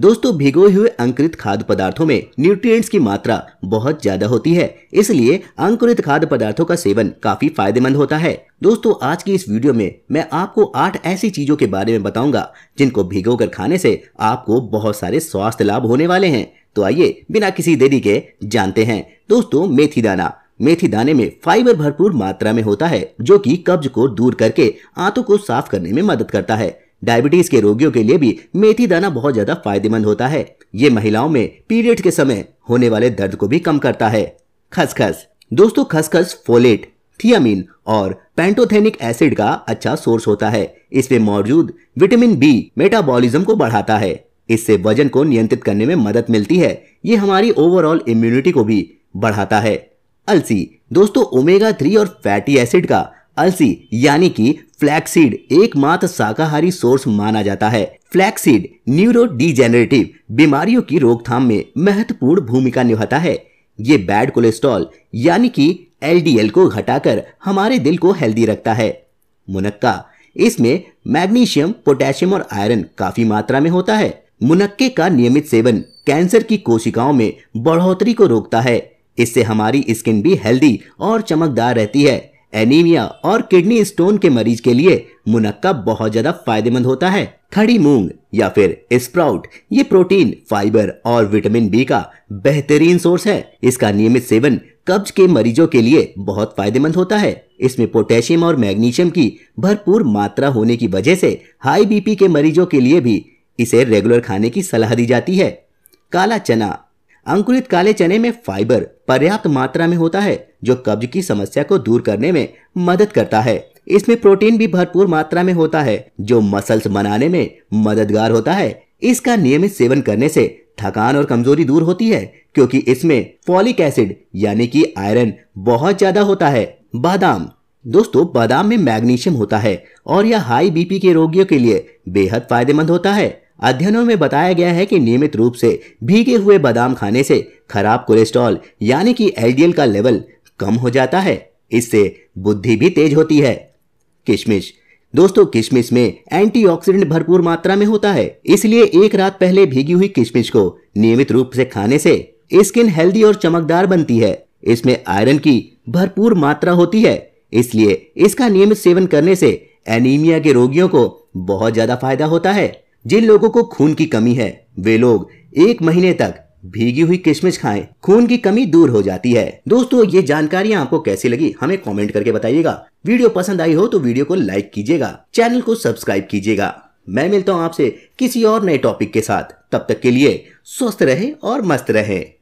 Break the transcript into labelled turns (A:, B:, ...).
A: दोस्तों भिगोए हुए अंकुरित खाद्य पदार्थों में न्यूट्रिएंट्स की मात्रा बहुत ज्यादा होती है इसलिए अंकुरित खाद्य पदार्थों का सेवन काफी फायदेमंद होता है दोस्तों आज की इस वीडियो में मैं आपको आठ ऐसी चीजों के बारे में बताऊंगा जिनको भिगोकर खाने से आपको बहुत सारे स्वास्थ्य लाभ होने वाले हैं तो आइए बिना किसी देरी के जानते हैं दोस्तों मेथी दाना मेथी दाने में फाइबर भरपूर मात्रा में होता है जो कि कब्ज को दूर करके आंतों को साफ करने में मदद करता है डायबिटीज के रोगियों के लिए भी मेथी दाना बहुत ज्यादा फायदेमंद होता है ये महिलाओं में पीरियड के समय होने वाले दर्द को भी कम करता है खसखस दोस्तों खसखस फोलेट थियामिन और पेंटोथेनिक एसिड का अच्छा सोर्स होता है इसमें मौजूद विटामिन बी मेटाबॉलिज्म को बढ़ाता है इससे वजन को नियंत्रित करने में मदद मिलती है ये हमारी ओवरऑल इम्यूनिटी को भी बढ़ाता है अलसी दोस्तों ओमेगा थ्री और फैटी एसिड का अलसी यानी कि फ्लैक्सीड एकमात्र शाकाहारी सोर्स माना जाता है फ्लैक्सीड न्यूरो डिजेनरेटिव बीमारियों की रोकथाम में महत्वपूर्ण भूमिका निभाता है ये बैड कोलेस्ट्रॉल यानी कि एलडीएल को घटाकर हमारे दिल को हेल्दी रखता है मुनक्का इसमें मैग्नीशियम पोटेशियम और आयरन काफी मात्रा में होता है मुनक्के का नियमित सेवन कैंसर की कोशिकाओं में बढ़ोतरी को रोकता है इससे हमारी स्किन भी हेल्दी और चमकदार रहती है एनीमिया और किडनी स्टोन के मरीज के लिए मुनक्का बहुत ज्यादा फायदेमंद होता है खड़ी मूंग या फिर स्प्राउट ये प्रोटीन फाइबर और विटामिन बी का बेहतरीन सोर्स है इसका नियमित सेवन कब्ज के मरीजों के लिए बहुत फायदेमंद होता है इसमें पोटेशियम और मैग्नीशियम की भरपूर मात्रा होने की वजह से हाई बीपी के मरीजों के लिए भी इसे रेगुलर खाने की सलाह दी जाती है काला चना अंकुरित काले चने में फाइबर पर्याप्त मात्रा में होता है जो कब्ज की समस्या को दूर करने में मदद करता है इसमें प्रोटीन भी भरपूर मात्रा में होता है जो मसल्स बनाने में मददगार होता है इसका नियमित सेवन करने से थकान और कमजोरी दूर होती है क्योंकि इसमें फॉलिक एसिड यानी कि आयरन बहुत ज्यादा होता है बादाम दोस्तों बादाम में मैग्नीशियम होता है और यह हाई बीपी के रोगियों के लिए बेहद फायदेमंद होता है अध्ययनों में बताया गया है कि नियमित रूप से भीगे हुए बादाम खाने से खराब कोलेस्ट्रॉल यानी कि एलडीएल का लेवल कम हो जाता है इससे बुद्धि भी तेज होती है किशमिश दोस्तों किशमिश में एंटीऑक्सीडेंट भरपूर मात्रा में होता है इसलिए एक रात पहले भीगी हुई किशमिश को नियमित रूप से खाने से स्किन हेल्दी और चमकदार बनती है इसमें आयरन की भरपूर मात्रा होती है इसलिए इसका नियमित सेवन करने से एनीमिया के रोगियों को बहुत ज्यादा फायदा होता है जिन लोगों को खून की कमी है वे लोग एक महीने तक भीगी हुई किशमिश खाएं खून की कमी दूर हो जाती है दोस्तों ये जानकारी आपको कैसी लगी हमें कमेंट करके बताइएगा वीडियो पसंद आई हो तो वीडियो को लाइक कीजिएगा चैनल को सब्सक्राइब कीजिएगा मैं मिलता हूँ आपसे किसी और नए टॉपिक के साथ तब तक के लिए स्वस्थ रहे और मस्त रहे